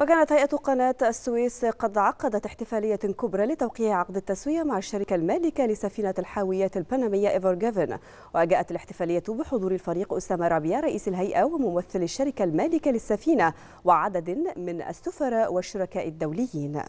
وكانت هيئة قناة السويس قد عقدت احتفالية كبرى لتوقيع عقد التسوية مع الشركة المالكة لسفينة الحاويات البنمية إيفر جيفن وجاءت الاحتفالية بحضور الفريق أسامة رابيا رئيس الهيئة وممثل الشركة المالكة للسفينة وعدد من السفراء والشركاء الدوليين